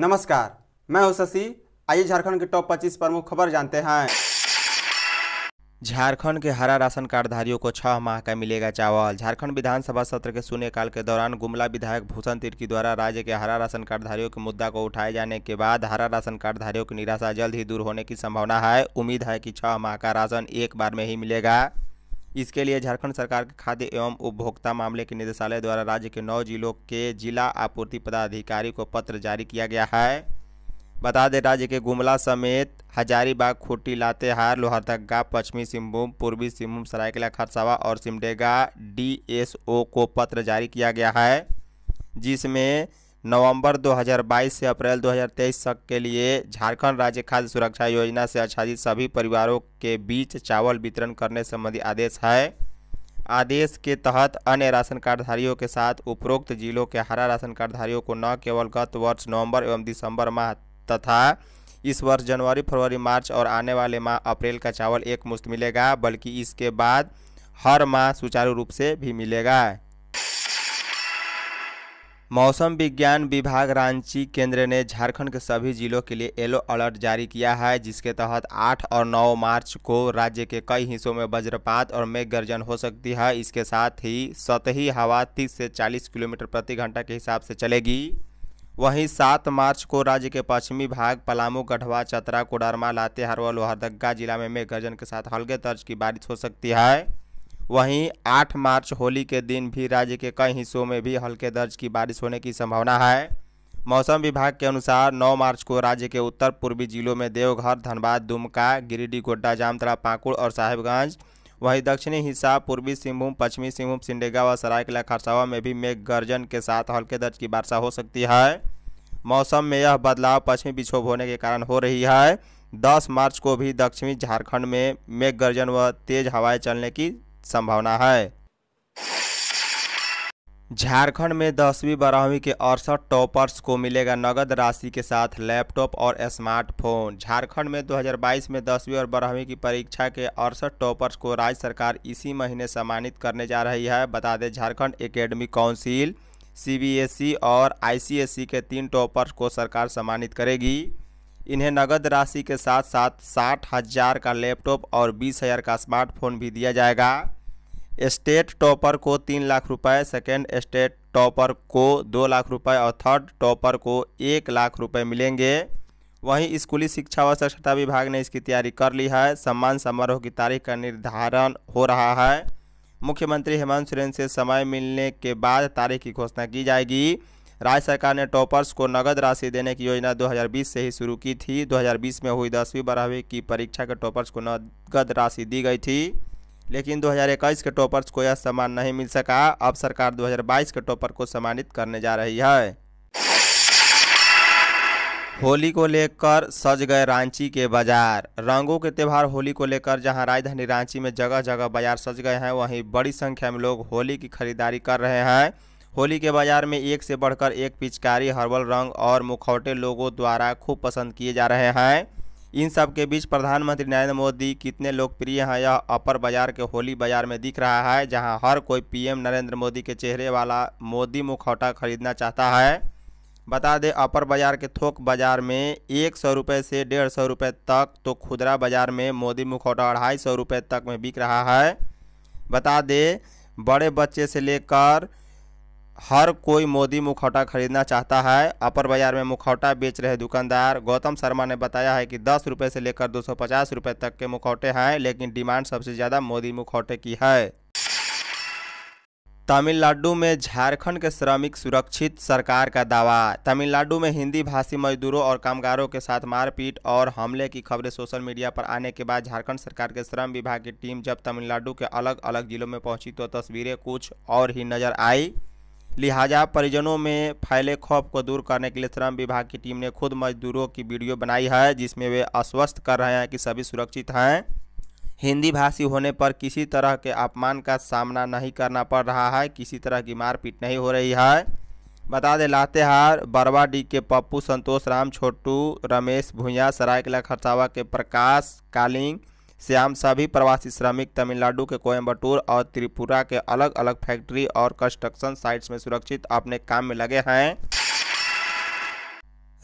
नमस्कार मैं हूं शशि आइए झारखंड के टॉप 25 प्रमुख खबर जानते हैं झारखंड के हरा राशन कार्डधारियों को छह माह का मिलेगा चावल झारखंड विधानसभा सत्र के शून्यकाल के दौरान गुमला विधायक भूषण तिर्की द्वारा राज्य के हरा राशन कार्डधारियों के मुद्दा को उठाए जाने के बाद हरा राशन कार्डधारियों की निराशा जल्द ही दूर होने की संभावना है उम्मीद है कि छह माह का राशन एक बार में ही मिलेगा इसके लिए झारखंड सरकार के खाद्य एवं उपभोक्ता मामले के निदेशालय द्वारा राज्य के नौ जिलों के जिला आपूर्ति पदाधिकारी को पत्र जारी किया गया है बता दें राज्य के गुमला समेत हजारीबाग खूटी लातेहार लोहरदगा पश्चिमी सिंहभूम पूर्वी सिंहभूम सरायकला खरसावा और सिमडेगा डीएसओ को पत्र जारी किया गया है जिसमें नवंबर 2022 से अप्रैल 2023 तक के लिए झारखंड राज्य खाद्य सुरक्षा योजना से आच्छादित सभी परिवारों के बीच चावल वितरण करने संबंधी आदेश है आदेश के तहत अन्य राशन कार्डधारियों के साथ उपरोक्त जिलों के हरा राशन कार्डधारियों को न केवल गत वर्ष नवंबर एवं दिसंबर माह तथा इस वर्ष जनवरी फरवरी मार्च और आने वाले माह अप्रैल का चावल एक मुश्त मिलेगा बल्कि इसके बाद हर माह सुचारू रूप से भी मिलेगा मौसम विज्ञान विभाग रांची केंद्र ने झारखंड के सभी जिलों के लिए येलो अलर्ट जारी किया है जिसके तहत 8 और 9 मार्च को राज्य के कई हिस्सों में वज्रपात और मेघ गर्जन हो सकती है इसके साथ ही सतही हवा 30 से 40 किलोमीटर प्रति घंटा के हिसाब से चलेगी वहीं सात मार्च को राज्य के पश्चिमी भाग पलामू गढ़वा चतरा कोडरमा लातेहार व लोहरदगा जिला में मेघ गर्जन के साथ हल्के तर्ज की बारिश हो सकती है वहीं 8 मार्च होली के दिन भी राज्य के कई हिस्सों में भी हल्के दर्ज की बारिश होने की संभावना है मौसम विभाग के अनुसार 9 मार्च को राज्य के उत्तर पूर्वी जिलों में देवघर धनबाद दुमका गिरिडीह गोड्डा जामतरा पाकुड़ और साहेबगंज वहीं दक्षिणी हिस्सा पूर्वी सिंहभूम पश्चिमी सिंहभूम सिंडेगा व सरायकला खरसावा में भी मेघ गर्जन के साथ हल्के दर्ज की वर्षा हो सकती है मौसम में यह बदलाव पश्चिमी विक्षोभ होने के कारण हो रही है 10 मार्च को भी दक्षिणी झारखंड में मेघ गर्जन व तेज हवाएं चलने की संभावना है झारखंड में दसवीं बारहवीं के अड़सठ टॉपर्स को मिलेगा नगद राशि के साथ लैपटॉप और स्मार्टफोन झारखंड में 2022 में दसवीं और बारहवीं की परीक्षा के अड़सठ टॉपर्स को राज्य सरकार इसी महीने सम्मानित करने जा रही है बता दें झारखंड एकेडमी काउंसिल सीबीएसई और आईसीएसई के तीन टॉपर्स को सरकार सम्मानित करेगी इन्हें नगद राशि के साथ साथ साठ हज़ार का लैपटॉप और बीस हज़ार का स्मार्टफोन भी दिया जाएगा स्टेट टॉपर को तीन लाख रुपए, सेकेंड स्टेट टॉपर को दो लाख रुपए और थर्ड टॉपर को एक लाख रुपए मिलेंगे वहीं स्कूली शिक्षा व स्वच्छता विभाग ने इसकी तैयारी कर ली है सम्मान समारोह की तारीख का निर्धारण हो रहा है मुख्यमंत्री हेमंत सोरेन से समय मिलने के बाद तारीख की घोषणा की जाएगी राज्य सरकार ने टॉपर्स को नगद राशि देने की योजना 2020 से ही शुरू की थी 2020 में हुई दसवीं बारहवीं की परीक्षा के टॉपर्स को नगद राशि दी गई थी लेकिन 2021 के टॉपर्स को यह सम्मान नहीं मिल सका अब सरकार 2022 के टॉपर को सम्मानित करने जा रही है होली को लेकर सज गए रांची के बाजार रंगों के त्यौहार होली को लेकर जहां राजधानी रांची में जगह जगह बाजार सज गए हैं वहीं बड़ी संख्या में लोग होली की खरीदारी कर रहे हैं होली के बाजार में एक से बढ़कर एक पिचकारी हर्बल रंग और मुखौटे लोगों द्वारा खूब पसंद किए जा रहे हैं इन सब के बीच प्रधानमंत्री नरेंद्र मोदी कितने लोकप्रिय हैं यह अपर बाजार के होली बाजार में दिख रहा है जहां हर कोई पीएम नरेंद्र मोदी के चेहरे वाला मोदी मुखौटा खरीदना चाहता है बता दें अपर बाजार के थोक बाजार में एक सौ रुपये से डेढ़ सौ रुपये तक तो खुदरा बाजार में मोदी मुखौटा अढ़ाई सौ रुपये तक में बिक रहा है बता दें बड़े बच्चे से लेकर हर कोई मोदी मुखौटा खरीदना चाहता है अपर बाजार में मुखौटा बेच रहे दुकानदार गौतम शर्मा ने बताया है कि दस रुपये से लेकर दो सौ पचास रुपये तक के मुखौटे हैं लेकिन डिमांड सबसे ज़्यादा मोदी मुखौटे की है तमिलनाडु में झारखंड के श्रमिक सुरक्षित सरकार का दावा तमिलनाडु में हिंदी भाषी मजदूरों और कामगारों के साथ मारपीट और हमले की खबरें सोशल मीडिया पर आने के बाद झारखंड सरकार के श्रम विभाग की टीम जब तमिलनाडु के अलग अलग जिलों में पहुंची तो तस्वीरें कुछ और ही नजर आई लिहाजा परिजनों में फैले खौफ को दूर करने के लिए श्रम विभाग की टीम ने खुद मजदूरों की वीडियो बनाई है जिसमें वे आश्वस्त कर रहे हैं कि सभी सुरक्षित हैं हिंदी भाषी होने पर किसी तरह के अपमान का सामना नहीं करना पड़ रहा है किसी तरह की मारपीट नहीं हो रही है बता दें लातेहार बरवा डी के पप्पू संतोष राम छोटू रमेश भूया सरायकला खरसावा के प्रकाश कालिंग श्याम सभी प्रवासी श्रमिक तमिलनाडु के कोयम्बटूर और त्रिपुरा के अलग अलग फैक्ट्री और कंस्ट्रक्शन साइट्स में सुरक्षित अपने काम में लगे हैं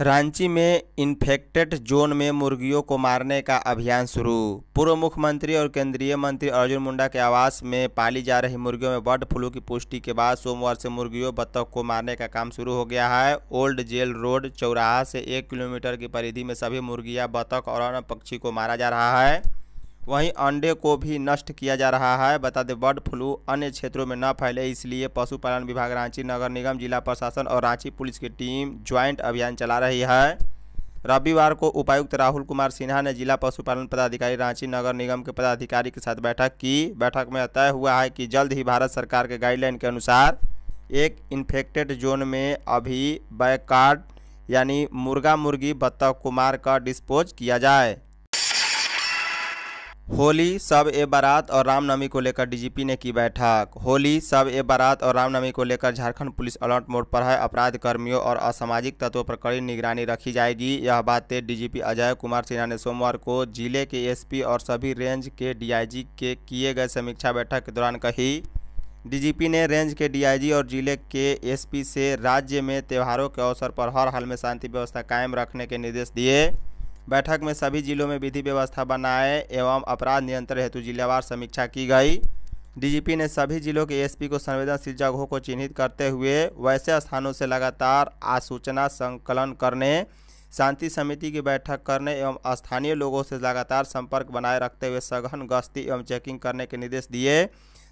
रांची में इन्फेक्टेड जोन में मुर्गियों को मारने का अभियान शुरू पूर्व मुख्यमंत्री और केंद्रीय मंत्री अर्जुन मुंडा के आवास में पाली जा रही मुर्गियों में बर्ड फ्लू की पुष्टि के बाद सोमवार से मुर्गियों बत्तख को मारने का काम शुरू हो गया है ओल्ड जेल रोड चौराहा से एक किलोमीटर की परिधि में सभी मुर्गियां बत्तख और अन्य पक्षी को मारा जा रहा है वहीं अंडे को भी नष्ट किया जा रहा है बता दें बर्ड फ्लू अन्य क्षेत्रों में न फैले इसलिए पशुपालन विभाग रांची नगर निगम जिला प्रशासन और रांची पुलिस की टीम ज्वाइंट अभियान चला रही है रविवार को उपायुक्त राहुल कुमार सिन्हा ने जिला पशुपालन पदाधिकारी रांची नगर निगम के पदाधिकारी के साथ बैठक की बैठक में तय हुआ है कि जल्द ही भारत सरकार के गाइडलाइन के अनुसार एक इन्फेक्टेड जोन में अभी बैकार्ड यानी मुर्गा मुर्गी बत्तख को मारकर डिस्पोज किया जाए होली सब ए बारात और रामनवमी को लेकर डीजीपी ने की बैठक होली सब ए बारात और रामनवमी को लेकर झारखंड पुलिस अलर्ट मोड पर है अपराध कर्मियों और असामाजिक तत्वों पर कड़ी निगरानी रखी जाएगी यह बातें डीजीपी अजय कुमार सिन्हा ने सोमवार को जिले के एसपी और सभी रेंज के डीआईजी के किए गए समीक्षा बैठक के दौरान कही डीजीपी ने रेंज के डीआईजी और जिले के एसपी से राज्य में त्यौहारों के अवसर पर हर हाल में शांति व्यवस्था कायम रखने के निर्देश दिए बैठक में सभी जिलों में विधि व्यवस्था बनाए एवं अपराध नियंत्रण हेतु जिलावार समीक्षा की गई डीजीपी ने सभी जिलों के एसपी को संवेदनशील जगहों को चिन्हित करते हुए वैसे स्थानों से लगातार आसूचना संकलन करने शांति समिति की बैठक करने एवं स्थानीय लोगों से लगातार संपर्क बनाए रखते हुए सघन गश्ती एवं चेकिंग करने के निर्देश दिए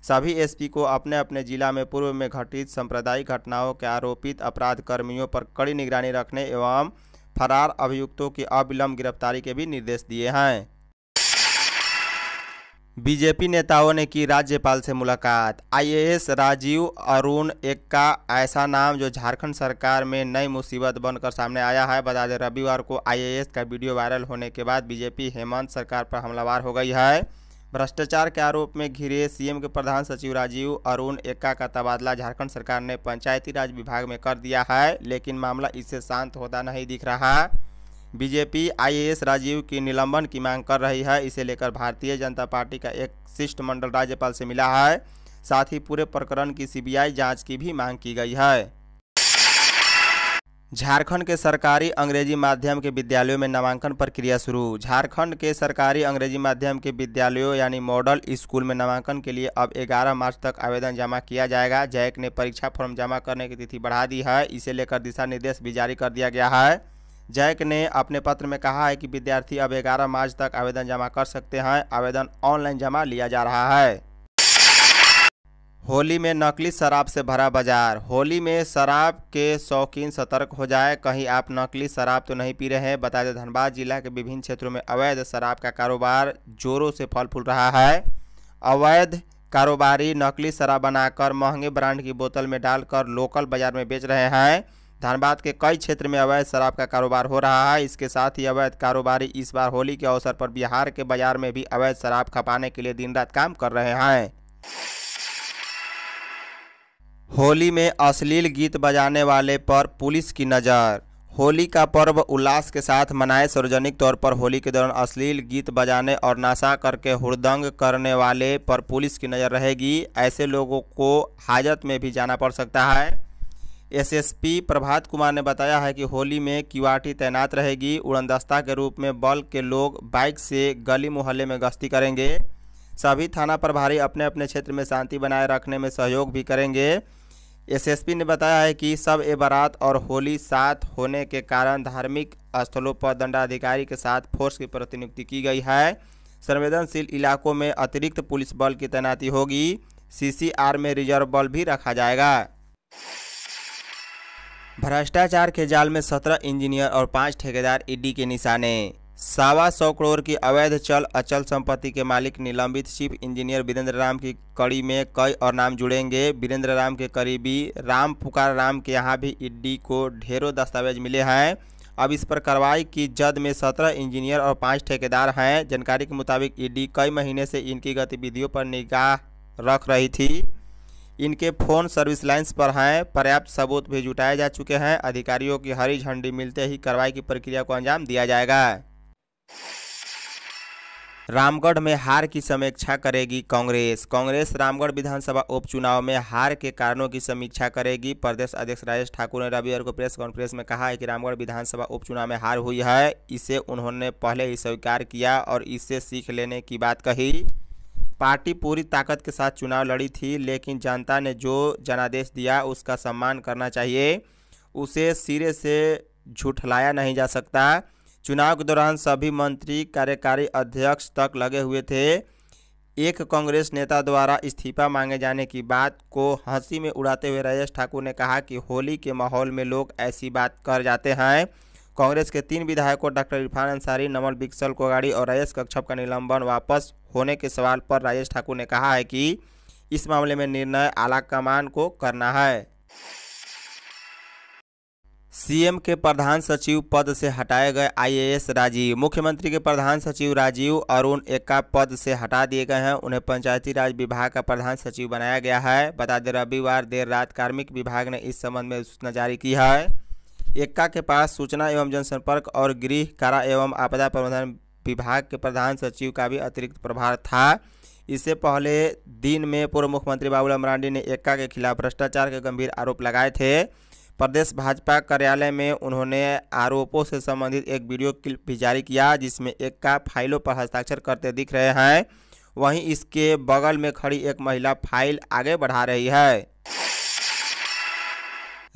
सभी एसपी को अपने अपने जिला में पूर्व में घटित सांप्रदायिक घटनाओं के आरोपित अपराध कर्मियों पर कड़ी निगरानी रखने एवं फरार अभियुक्तों की अविलंब गिरफ्तारी के भी निर्देश दिए हैं बीजेपी नेताओं ने की राज्यपाल से मुलाकात आईएएस राजीव अरुण एक का ऐसा नाम जो झारखंड सरकार में नई मुसीबत बनकर सामने आया है बता दें रविवार को आईएएस का वीडियो वायरल होने के बाद बीजेपी हेमंत सरकार पर हमलावार हो गई है भ्रष्टाचार के आरोप में घिरे सीएम के प्रधान सचिव राजीव अरुण एक्का का तबादला झारखंड सरकार ने पंचायती राज विभाग में कर दिया है लेकिन मामला इससे शांत होता नहीं दिख रहा बीजेपी आईएएस राजीव की निलंबन की मांग कर रही है इसे लेकर भारतीय जनता पार्टी का एक शिष्टमंडल राज्यपाल से मिला है साथ ही पूरे प्रकरण की सीबीआई जांच की भी मांग की गई है झारखंड के सरकारी अंग्रेजी माध्यम के विद्यालयों में नामांकन प्रक्रिया शुरू झारखंड के सरकारी अंग्रेजी माध्यम के विद्यालयों यानी मॉडल स्कूल में नामांकन के लिए अब 11 मार्च तक आवेदन जमा किया जाएगा जैक ने परीक्षा फॉर्म जमा करने की तिथि बढ़ा दी है इसे लेकर दिशा निर्देश भी जारी कर दिया गया है जैक ने अपने पत्र में कहा है कि विद्यार्थी अब ग्यारह मार्च तक आवेदन जमा कर सकते हैं आवेदन ऑनलाइन जमा लिया जा रहा है होली में नकली शराब से भरा बाजार होली में शराब के शौकीन सतर्क हो जाए कहीं आप नकली शराब तो नहीं पी रहे हैं बता दें धनबाद जिला के विभिन्न क्षेत्रों में अवैध शराब का कारोबार जोरों से फल फूल रहा है अवैध कारोबारी नकली शराब बनाकर महंगे ब्रांड की बोतल में डालकर लोकल बाजार में बेच रहे हैं धनबाद के कई क्षेत्र में अवैध शराब का कारोबार हो रहा है इसके साथ ही अवैध कारोबारी इस बार होली के अवसर पर बिहार के बाजार में भी अवैध शराब खपाने के लिए दिन रात काम कर रहे हैं होली में अश्लील गीत बजाने वाले पर पुलिस की नज़र होली का पर्व उल्लास के साथ मनाए सार्वजनिक तौर पर होली के दौरान अश्लील गीत बजाने और नशा करके हुड़दंग करने वाले पर पुलिस की नज़र रहेगी ऐसे लोगों को हाजत में भी जाना पड़ सकता है एसएसपी प्रभात कुमार ने बताया है कि होली में क्यूआरटी तैनात रहेगी उड़नदस्ता के रूप में बल के लोग बाइक से गली मोहल्ले में गश्ती करेंगे सभी थाना प्रभारी अपने अपने क्षेत्र में शांति बनाए रखने में सहयोग भी करेंगे एसएसपी ने बताया है कि सब ए बारात और होली साथ होने के कारण धार्मिक स्थलों पर दंडाधिकारी के साथ फोर्स की प्रतिनियुक्ति की गई है संवेदनशील इलाकों में अतिरिक्त पुलिस बल की तैनाती होगी सीसीआर में रिजर्व बल भी रखा जाएगा भ्रष्टाचार के जाल में सत्रह इंजीनियर और पाँच ठेकेदार ईडी के निशाने सावा सौ करोड़ की अवैध चल अचल संपत्ति के मालिक निलंबित चीफ इंजीनियर वीरेंद्र राम की कड़ी में कई और नाम जुड़ेंगे वीरेंद्र राम के करीबी राम पुकार राम के यहाँ भी ईडी को ढेरों दस्तावेज मिले हैं अब इस पर कार्रवाई की जद में सत्रह इंजीनियर और पाँच ठेकेदार हैं जानकारी के मुताबिक ईडी कई महीने से इनकी गतिविधियों पर निगाह रख रही थी इनके फोन सर्विस लाइन्स पर हैं पर्याप्त सबूत भी जुटाए जा चुके हैं अधिकारियों की हरी झंडी मिलते ही कार्रवाई की प्रक्रिया को अंजाम दिया जाएगा रामगढ़ में हार की समीक्षा करेगी कांग्रेस कांग्रेस रामगढ़ विधानसभा उपचुनाव में हार के कारणों की समीक्षा करेगी प्रदेश अध्यक्ष राजेश ठाकुर ने रविवार को प्रेस कॉन्फ्रेंस में कहा है कि रामगढ़ विधानसभा उपचुनाव में हार हुई है इसे उन्होंने पहले ही स्वीकार किया और इससे सीख लेने की बात कही पार्टी पूरी ताकत के साथ चुनाव लड़ी थी लेकिन जनता ने जो जनादेश दिया उसका सम्मान करना चाहिए उसे सिरे से झूठलाया नहीं जा सकता चुनाव के दौरान सभी मंत्री कार्यकारी अध्यक्ष तक लगे हुए थे एक कांग्रेस नेता द्वारा इस्तीफा मांगे जाने की बात को हंसी में उड़ाते हुए राजेश ठाकुर ने कहा कि होली के माहौल में लोग ऐसी बात कर जाते हैं कांग्रेस के तीन विधायकों डॉक्टर इरफान अंसारी नमल बिक्सल कोगाड़ी और राजेश कक्षप का निलंबन वापस होने के सवाल पर राजेश ठाकुर ने कहा है कि इस मामले में निर्णय आला कमान को करना है सीएम के प्रधान सचिव पद से हटाए गए आईएएस राजीव मुख्यमंत्री के प्रधान सचिव राजीव अरुण एक्का पद से हटा दिए गए हैं उन्हें पंचायती राज विभाग का प्रधान सचिव बनाया गया है बता दें रविवार देर रात कार्मिक विभाग ने इस संबंध में सूचना जारी की है एक्का के पास सूचना एवं जनसंपर्क और गृह कारा एवं आपदा प्रबंधन विभाग के प्रधान सचिव का भी अतिरिक्त प्रभार था इससे पहले दिन में पूर्व मुख्यमंत्री बाबूलाल मरांडी ने एक्का के खिलाफ भ्रष्टाचार के गंभीर आरोप लगाए थे प्रदेश भाजपा कार्यालय में उन्होंने आरोपों से संबंधित एक वीडियो क्लिप भी जारी किया जिसमें एक का फाइलों पर हस्ताक्षर करते दिख रहे हैं वहीं इसके बगल में खड़ी एक महिला फाइल आगे बढ़ा रही है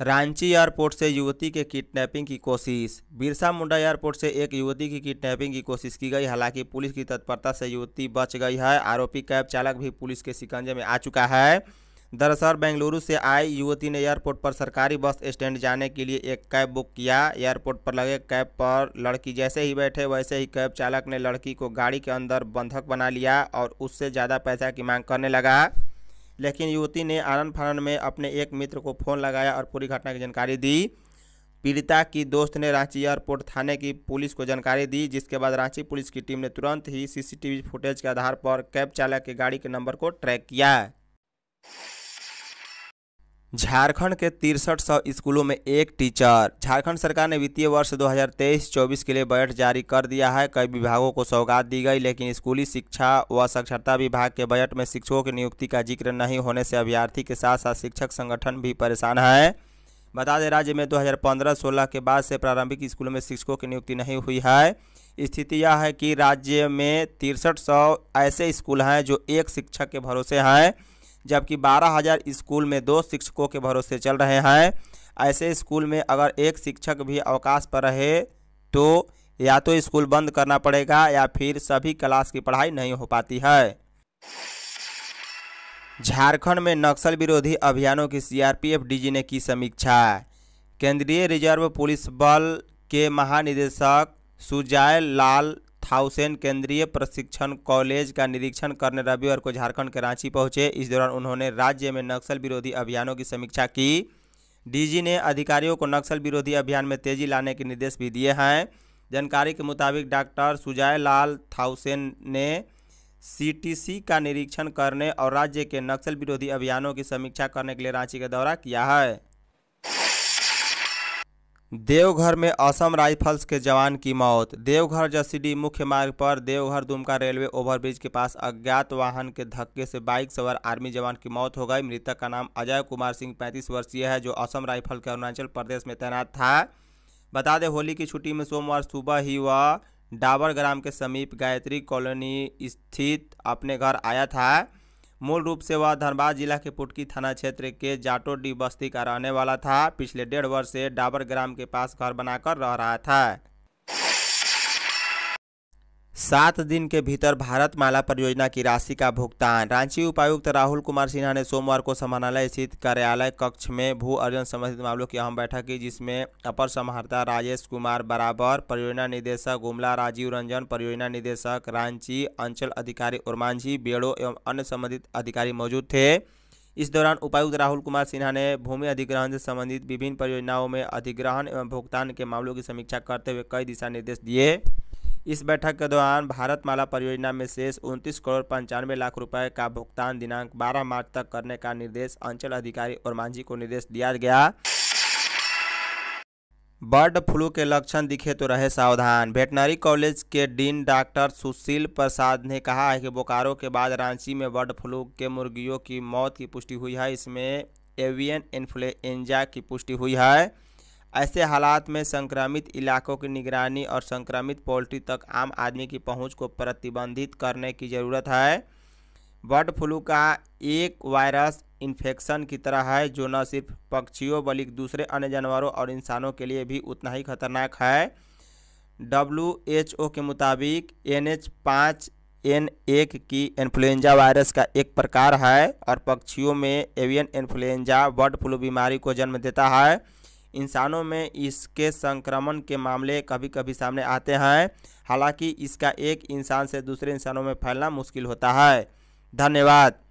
रांची एयरपोर्ट से युवती के किडनैपिंग की कोशिश बिरसा मुंडा एयरपोर्ट से एक युवती की किडनैपिंग की कोशिश की गई हालांकि पुलिस की तत्परता से युवती बच गई है आरोपी कैब चालक भी पुलिस के शिकंजे में आ चुका है दरअसल बेंगलुरु से आई युवती ने एयरपोर्ट पर सरकारी बस स्टैंड जाने के लिए एक कैब बुक किया एयरपोर्ट पर लगे कैब पर लड़की जैसे ही बैठे वैसे ही कैब चालक ने लड़की को गाड़ी के अंदर बंधक बना लिया और उससे ज़्यादा पैसा की मांग करने लगा लेकिन युवती ने आनंद फानंद में अपने एक मित्र को फ़ोन लगाया और पूरी घटना की जानकारी दी पीड़िता की दोस्त ने रांची एयरपोर्ट थाने की पुलिस को जानकारी दी जिसके बाद रांची पुलिस की टीम ने तुरंत ही सीसीटीवी फुटेज के आधार पर कैब चालक की गाड़ी के नंबर को ट्रैक किया झारखंड के तिरसठ सौ स्कूलों में एक टीचर झारखंड सरकार ने वित्तीय वर्ष 2023-24 के लिए बजट जारी कर दिया है कई विभागों को सौगात दी गई लेकिन स्कूली शिक्षा व साक्षरता विभाग के बजट में शिक्षकों की नियुक्ति का जिक्र नहीं होने से अभ्यर्थी के साथ साथ शिक्षक संगठन भी परेशान है बता दें राज्य में दो हजार के बाद से प्रारंभिक स्कूलों में शिक्षकों की नियुक्ति नहीं हुई है स्थिति यह है कि राज्य में तिरसठ ऐसे स्कूल हैं जो एक शिक्षक के भरोसे हैं जबकि बारह हज़ार स्कूल में दो शिक्षकों के भरोसे चल रहे हैं ऐसे स्कूल में अगर एक शिक्षक भी अवकाश पर रहे तो या तो स्कूल बंद करना पड़ेगा या फिर सभी क्लास की पढ़ाई नहीं हो पाती है झारखंड में नक्सल विरोधी अभियानों की सीआरपीएफ डीजी ने की समीक्षा केंद्रीय रिजर्व पुलिस बल के महानिदेशक सुजाय लाल थाउसेन केंद्रीय प्रशिक्षण कॉलेज का निरीक्षण करने रविवार को झारखंड के रांची पहुंचे इस दौरान उन्होंने राज्य में नक्सल विरोधी अभियानों की समीक्षा की डीजी ने अधिकारियों को नक्सल विरोधी अभियान में तेजी लाने के निर्देश भी दिए हैं जानकारी के मुताबिक डॉक्टर सुजय लाल थाउसेन ने सी का निरीक्षण करने और राज्य के नक्सल विरोधी अभियानों की समीक्षा करने के लिए रांची का दौरा किया है देवघर में असम राइफल्स के जवान की मौत देवघर जसीडी मुख्य मार्ग पर देवघर दुमका रेलवे ओवरब्रिज के पास अज्ञात वाहन के धक्के से बाइक सवार आर्मी जवान की मौत हो गई मृतक का नाम अजय कुमार सिंह 35 वर्षीय है जो असम राइफल के अरुणाचल प्रदेश में तैनात था बता दें होली की छुट्टी में सोमवार सुबह ही वह डाबर ग्राम के समीप गायत्री कॉलोनी स्थित अपने घर आया था मूल रूप से वह धनबाद जिला के पुटकी थाना क्षेत्र के जाटोडी बस्ती का रहने वाला था पिछले डेढ़ वर्ष से डाबर ग्राम के पास घर बनाकर रह रहा था सात दिन के भीतर भारत माला परियोजना की राशि का भुगतान रांची उपायुक्त राहुल कुमार सिन्हा ने सोमवार को समाहरणालय स्थित कार्यालय कक्ष में भू अर्जन संबंधित मामलों की अहम बैठक की जिसमें अपर समाहर्ता राजेश कुमार बराबर परियोजना निदेशक गुमला राजीव रंजन परियोजना निदेशक रांची अंचल अधिकारी और मांझी बेड़ो एवं अन्य संबंधित अधिकारी मौजूद थे इस दौरान उपायुक्त राहुल कुमार सिन्हा ने भूमि अधिग्रहण से संबंधित विभिन्न परियोजनाओं में अधिग्रहण एवं भुगतान के मामलों की समीक्षा करते हुए कई दिशा निर्देश दिए इस बैठक के दौरान भारतमाला परियोजना में शेष उनतीस करोड़ पंचानवे लाख रुपए का भुगतान दिनांक 12 मार्च तक करने का निर्देश अंचल अधिकारी और मांझी को निर्देश दिया गया बर्ड फ्लू के लक्षण दिखे तो रहे सावधान वेटनरी कॉलेज के डीन डॉक्टर सुशील प्रसाद ने कहा है कि बोकारो के बाद रांची में बर्ड फ्लू के मुर्गियों की मौत की पुष्टि हुई है इसमें एवियन इन्फ्लुएंजा की पुष्टि हुई है ऐसे हालात में संक्रमित इलाकों की निगरानी और संक्रमित पोल्ट्री तक आम आदमी की पहुंच को प्रतिबंधित करने की ज़रूरत है बर्ड फ्लू का एक वायरस इन्फेक्शन की तरह है जो न सिर्फ पक्षियों बल्कि दूसरे अन्य जानवरों और इंसानों के लिए भी उतना ही खतरनाक है डब्ल्यू एच ओ के मुताबिक एन एच पाँच एन एक की इन्फ्लुएंजा वायरस का एक प्रकार है और पक्षियों में एवियन इन्फ्लुएंजा बर्ड फ्लू बीमारी को जन्म देता है इंसानों में इसके संक्रमण के मामले कभी कभी सामने आते हैं हालांकि इसका एक इंसान से दूसरे इंसानों में फैलना मुश्किल होता है धन्यवाद